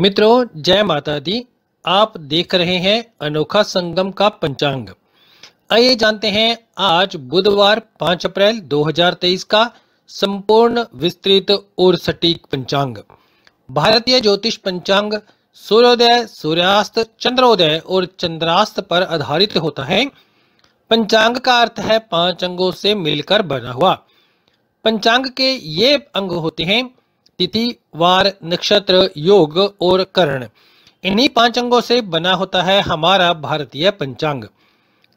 मित्रों जय माता दी आप देख रहे हैं अनोखा संगम का पंचांग आइए जानते हैं आज बुधवार 5 अप्रैल 2023 का संपूर्ण विस्तृत और सटीक पंचांग भारतीय ज्योतिष पंचांग सूर्योदय सूर्यास्त चंद्रोदय और चंद्रास्त पर आधारित होता है पंचांग का अर्थ है पांच अंगों से मिलकर बना हुआ पंचांग के ये अंग होते हैं तिथि वार नक्षत्र योग और करण इन्हीं पांच अंगों से बना होता है हमारा भारतीय पंचांग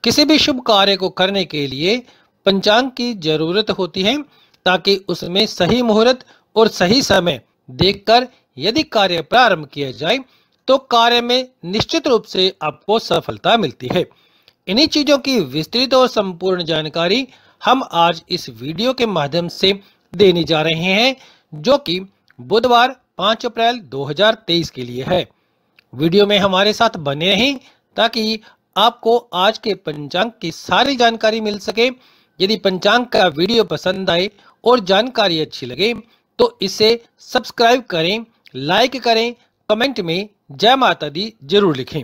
किसी भी शुभ कार्य को करने के लिए पंचांग की जरूरत होती है ताकि उसमें सही मुहूर्त और सही समय देखकर यदि कार्य प्रारंभ किया जाए तो कार्य में निश्चित रूप से आपको सफलता मिलती है इन्हीं चीजों की विस्तृत और संपूर्ण जानकारी हम आज इस वीडियो के माध्यम से देने जा रहे हैं जो कि बुधवार 5 अप्रैल 2023 के लिए है वीडियो में हमारे साथ बने रहें ताकि आपको आज के पंचांग की सारी जानकारी मिल सके यदि पंचांग का वीडियो पसंद आए और जानकारी अच्छी लगे तो इसे सब्सक्राइब करें लाइक करें कमेंट में जय माता दी जरूर लिखें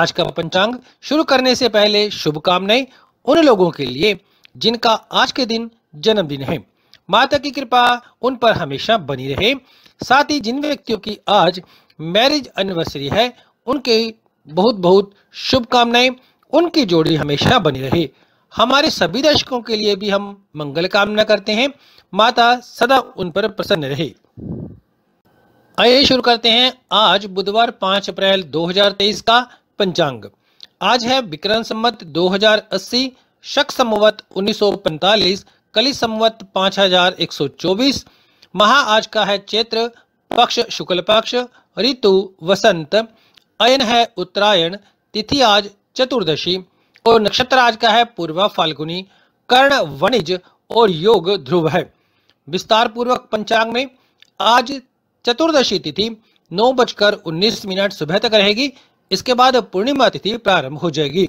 आज का पंचांग शुरू करने से पहले शुभकामनाएं उन लोगों के लिए जिनका आज के दिन जन्मदिन है माता की कृपा उन पर हमेशा बनी रहे साथ ही जिन व्यक्तियों की आज मैरिज एनिवर्सरी है उनके बहुत बहुत शुभकामनाएं उनकी जोड़ी हमेशा बनी रहे हमारे सभी दर्शकों के लिए भी हम मंगल कामना करते हैं माता सदा उन पर प्रसन्न रहे आइए शुरू करते हैं आज बुधवार 5 अप्रैल 2023 का पंचांग आज है विक्रम संमत 2080 शक संवत 1945 कली संवत 5124 महा आज का है चैत्र पक्ष शुक्ल पक्ष ऋतु वसंत अयन है उत्तरायण तिथि आज चतुर्दशी और नक्षत्र आज का है पूर्वा फाल्गुनी कर्ण वणिज और योग ध्रुव है विस्तार पूर्वक पंचांग में आज चतुर्दशी तिथि नौ बजकर उन्नीस मिनट सुबह तक रहेगी इसके बाद पूर्णिमा तिथि प्रारंभ हो जाएगी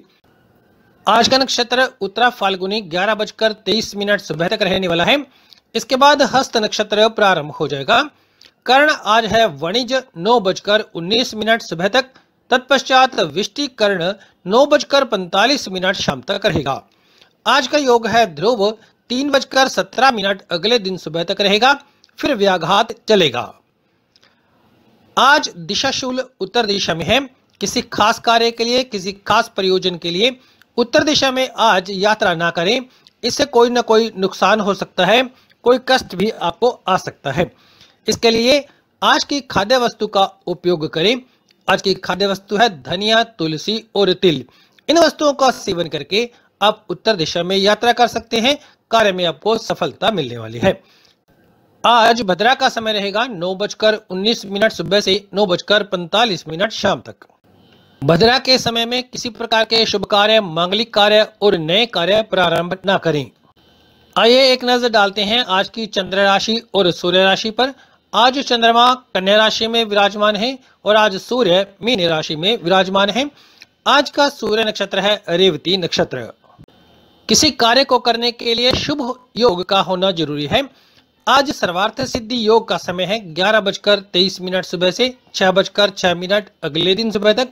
आज का नक्षत्र उत्तरा फाल्गुनी ग्यारह बजकर तेईस मिनट सुबह तक रहने वाला है इसके बाद हस्त नक्षत्र प्रारंभ हो जाएगा कर्ण आज है वणिज नौ बजकर उन्नीस मिनट सुबह तक तत्पश्चात विष्टि कर्ण नौ बजकर पैंतालीस मिनट शाम तक रहेगा आज का योग है ध्रुव तीन बजकर सत्रह मिनट अगले दिन सुबह तक रहेगा फिर व्याघात चलेगा आज दिशाशूल उत्तर दिशा में है किसी खास कार्य के लिए किसी खास प्रयोजन के लिए उत्तर दिशा में आज यात्रा ना करें इससे कोई ना कोई नुकसान हो सकता है कोई कष्ट भी आपको आ सकता है इसके लिए आज की खाद्य वस्तु का उपयोग करें आज की खाद्य वस्तु है धनिया तुलसी और तिल इन वस्तुओं का सेवन करके आप उत्तर दिशा में यात्रा कर सकते हैं कार्य में आपको सफलता मिलने वाली है आज भद्रा का समय रहेगा नौ बजकर उन्नीस मिनट सुबह से नौ बजकर पैंतालीस मिनट शाम तक भद्रा के समय में किसी प्रकार के शुभ कार्य मांगलिक कार्य और नए कार्य प्रारंभ न करें आइए एक नजर डालते हैं आज की चंद्र राशि और सूर्य राशि पर आज चंद्रमा कन्या राशि में विराजमान है और आज सूर्य मीन राशि में विराजमान है आज का सूर्य नक्षत्र है रेवती नक्षत्र किसी कार्य को करने के लिए शुभ योग का होना जरूरी है आज सर्वार्थ सिद्धि योग का समय है ग्यारह बजकर तेईस मिनट सुबह से छह बजकर छह मिनट अगले दिन सुबह तक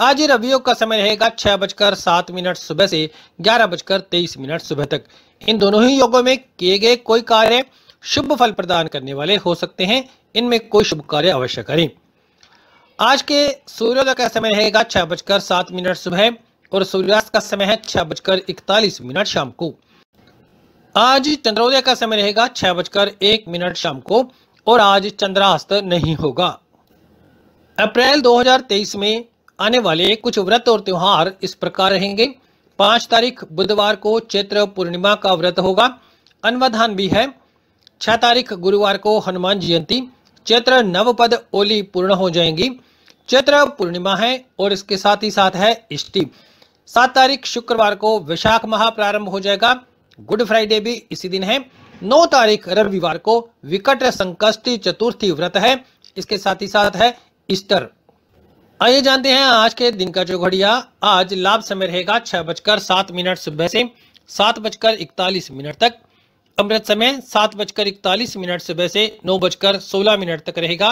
आज रवियोग का समय रहेगा छह बजकर सात मिनट सुबह से ग्यारह बजकर तेईस मिनट सुबह तक इन दोनों ही योगों में किए गए कोई कार्य शुभ फल प्रदान करने वाले हो सकते हैं इनमें कोई शुभ कार्य अवश्य करें आज के सूर्योदय का समय रहेगा छह बजकर सात मिनट सुबह और सूर्यास्त का समय है छह बजकर इकतालीस मिनट शाम को आज चंद्रोदय का समय रहेगा छह बजकर एक मिनट शाम को और आज चंद्रास्त नहीं होगा अप्रैल 2023 में आने वाले कुछ व्रत और त्योहार इस प्रकार रहेंगे पांच तारीख बुधवार को चैत्र पूर्णिमा का व्रत होगा अन्वधान भी है छह तारीख गुरुवार को हनुमान जयंती चैत्र नवपद ओली पूर्ण हो जाएंगी चैत्र पूर्णिमा है और इसके साथ ही साथ है इष्टि सात तारीख शुक्रवार को विशाख माह प्रारंभ हो जाएगा गुड फ्राइडे भी इसी दिन है नौ तारीख रविवार को विकट संकष्टी चतुर्थी व्रत है इसके साथ ही साथ है ईस्टर आइए जानते हैं आज के दिन का जो घड़िया आज लाभ समय रहेगा छह बजकर सात मिनट सुबह से सात बजकर इकतालीस मिनट तक अमृत समय सात बजकर इकतालीस मिनट सुबह से नौ बजकर सोलह मिनट तक रहेगा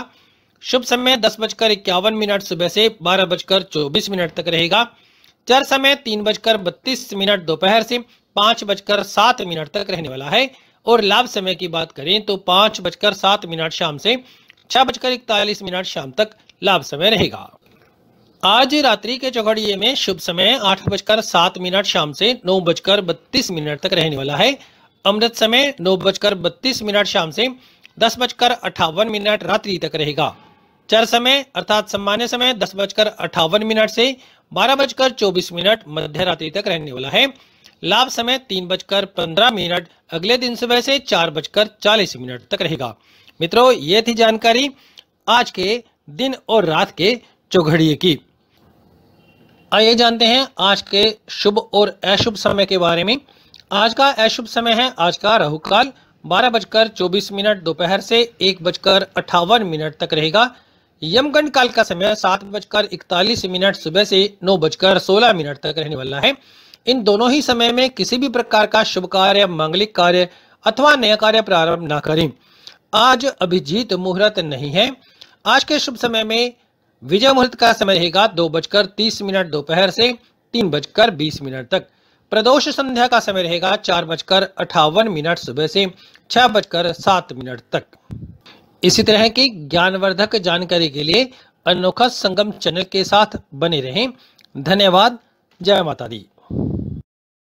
शुभ समय दस बजकर इक्यावन मिनट सुबह से बारह बजकर चौबीस मिनट तक रहेगा चर समय तीन बजकर बत्तीस मिनट दोपहर से पाँच बजकर सात मिनट तक रहने वाला है और लाभ समय की बात करें तो पाँच बजकर सात मिनट शाम से छह बजकर इकतालीस मिनट शाम तक लाभ समय रहेगा आज रात्रि के चौघड़िए में शुभ समय आठ बजकर सात मिनट शाम से नौ बजकर बत्तीस मिनट तक रहने वाला है अमृत समय नौ बजकर बत्तीस मिनट शाम से दस बजकर अठावन मिनट रात्रि तक रहेगा चर समय अर्थात सामान्य समय दस बजकर अठावन मिनट से बारह बजकर चौबीस मिनट मध्य रात्रि तक रहने वाला है लाभ समय तीन बजकर पंद्रह मिनट अगले दिन सुबह से चार बजकर चालीस मिनट तक रहेगा मित्रों ये थी जानकारी आज के दिन और रात के चौघड़िए की आइए हाँ, जानते हैं आज के शुभ और अशुभ समय के बारे में आज का अशुभ समय है आज का राहु काल बारह बजकर चौबीस मिनट दोपहर से एक बजकर अट्ठावन मिनट तक रहेगा यमगंड काल का समय सात बजकर इकतालीस मिनट सुबह से नौ बजकर सोलह मिनट तक रहने वाला है इन दोनों ही समय में किसी भी प्रकार का शुभ कार्य मांगलिक कार्य अथवा नया कार्य प्रारंभ ना करें आज अभिजीत मुहूर्त नहीं है आज के शुभ समय में विजय मुहूर्त का समय रहेगा दो बजकर तीस मिनट दोपहर से तीन बजकर बीस मिनट तक प्रदोष संध्या का समय रहेगा चार बजकर अठावन मिनट सुबह से छह बजकर सात मिनट तक इसी तरह की ज्ञानवर्धक जानकारी के लिए अनोखा संगम चैनल के साथ बने रहें धन्यवाद जय माता दी